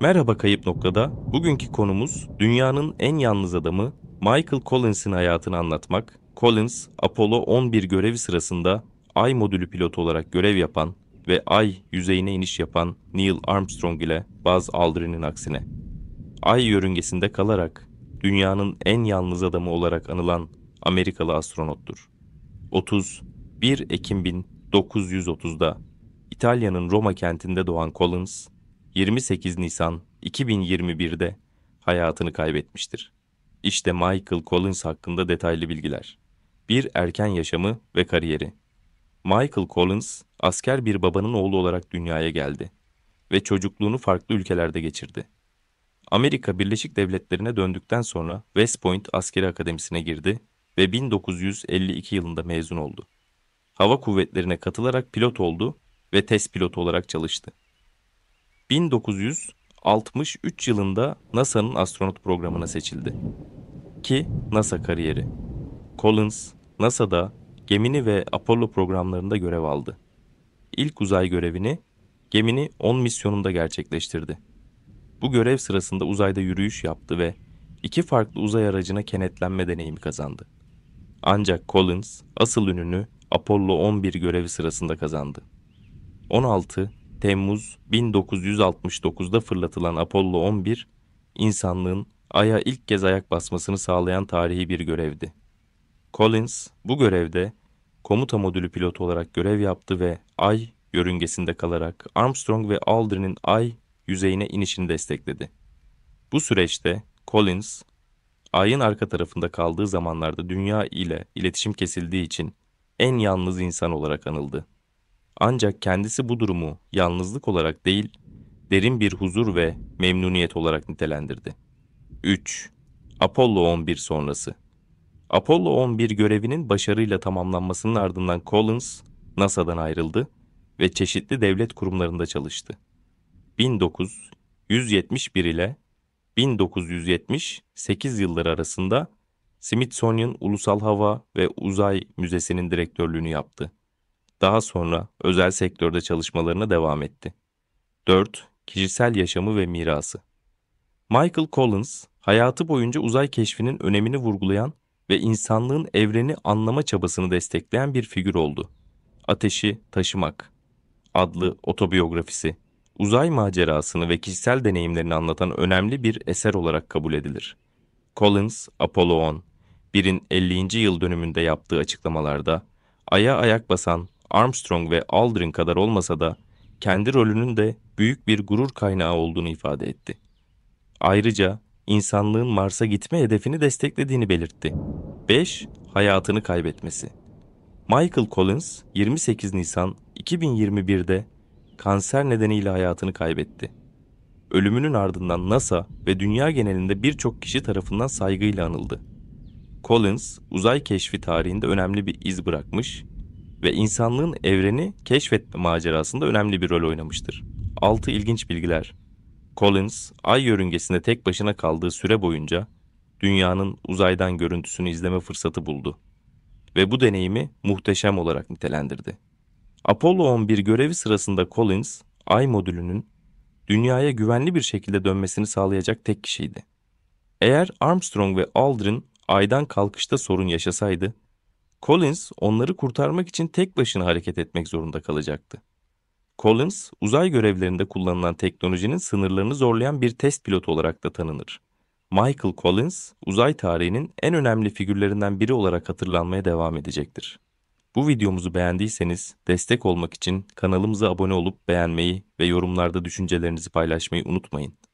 Merhaba Kayıp Nokta'da. Bugünkü konumuz dünyanın en yalnız adamı Michael Collins'in hayatını anlatmak. Collins, Apollo 11 görevi sırasında Ay modülü pilotu olarak görev yapan ve Ay yüzeyine iniş yapan Neil Armstrong ile Buzz Aldrin'in aksine. Ay yörüngesinde kalarak dünyanın en yalnız adamı olarak anılan Amerikalı astronottur. 30 1 Ekim 1930'da İtalya'nın Roma kentinde doğan Collins, 28 Nisan 2021'de hayatını kaybetmiştir. İşte Michael Collins hakkında detaylı bilgiler. Bir erken yaşamı ve kariyeri. Michael Collins, asker bir babanın oğlu olarak dünyaya geldi ve çocukluğunu farklı ülkelerde geçirdi. Amerika Birleşik Devletleri'ne döndükten sonra West Point Askeri Akademisi'ne girdi ve 1952 yılında mezun oldu. Hava kuvvetlerine katılarak pilot oldu ve test pilotu olarak çalıştı. 1963 yılında NASA'nın astronot programına seçildi. Ki NASA kariyeri. Collins, NASA'da gemini ve Apollo programlarında görev aldı. İlk uzay görevini gemini 10 misyonunda gerçekleştirdi. Bu görev sırasında uzayda yürüyüş yaptı ve iki farklı uzay aracına kenetlenme deneyimi kazandı. Ancak Collins asıl ününü Apollo 11 görevi sırasında kazandı. 16 Temmuz 1969'da fırlatılan Apollo 11, insanlığın Ay'a ilk kez ayak basmasını sağlayan tarihi bir görevdi. Collins bu görevde komuta modülü pilotu olarak görev yaptı ve Ay yörüngesinde kalarak Armstrong ve Aldrin'in Ay yüzeyine inişini destekledi. Bu süreçte Collins, Ay'ın arka tarafında kaldığı zamanlarda dünya ile iletişim kesildiği için en yalnız insan olarak anıldı. Ancak kendisi bu durumu yalnızlık olarak değil, derin bir huzur ve memnuniyet olarak nitelendirdi. 3. Apollo 11 sonrası Apollo 11 görevinin başarıyla tamamlanmasının ardından Collins, NASA'dan ayrıldı ve çeşitli devlet kurumlarında çalıştı. 1971 ile 1978 yılları arasında Smithsonian Ulusal Hava ve Uzay Müzesi'nin direktörlüğünü yaptı. Daha sonra özel sektörde çalışmalarına devam etti. 4. Kişisel yaşamı ve mirası. Michael Collins, hayatı boyunca uzay keşfinin önemini vurgulayan ve insanlığın evreni anlama çabasını destekleyen bir figür oldu. Ateşi Taşımak adlı otobiyografisi, uzay macerasını ve kişisel deneyimlerini anlatan önemli bir eser olarak kabul edilir. Collins, Apollo 10, birin 50. yıl dönümünde yaptığı açıklamalarda, Ay'a ayak basan Armstrong ve Aldrin kadar olmasa da kendi rolünün de büyük bir gurur kaynağı olduğunu ifade etti. Ayrıca insanlığın Mars'a gitme hedefini desteklediğini belirtti. 5. Hayatını kaybetmesi. Michael Collins 28 Nisan 2021'de kanser nedeniyle hayatını kaybetti. Ölümünün ardından NASA ve dünya genelinde birçok kişi tarafından saygıyla anıldı. Collins, uzay keşfi tarihinde önemli bir iz bırakmış ve insanlığın evreni keşfetme macerasında önemli bir rol oynamıştır. 6 ilginç bilgiler. Collins, ay yörüngesinde tek başına kaldığı süre boyunca dünyanın uzaydan görüntüsünü izleme fırsatı buldu ve bu deneyimi muhteşem olarak nitelendirdi. Apollo 11 görevi sırasında Collins, ay modülünün dünyaya güvenli bir şekilde dönmesini sağlayacak tek kişiydi. Eğer Armstrong ve Aldrin aydan kalkışta sorun yaşasaydı, Collins onları kurtarmak için tek başına hareket etmek zorunda kalacaktı. Collins, uzay görevlerinde kullanılan teknolojinin sınırlarını zorlayan bir test pilotu olarak da tanınır. Michael Collins, uzay tarihinin en önemli figürlerinden biri olarak hatırlanmaya devam edecektir. Bu videomuzu beğendiyseniz destek olmak için kanalımıza abone olup beğenmeyi ve yorumlarda düşüncelerinizi paylaşmayı unutmayın.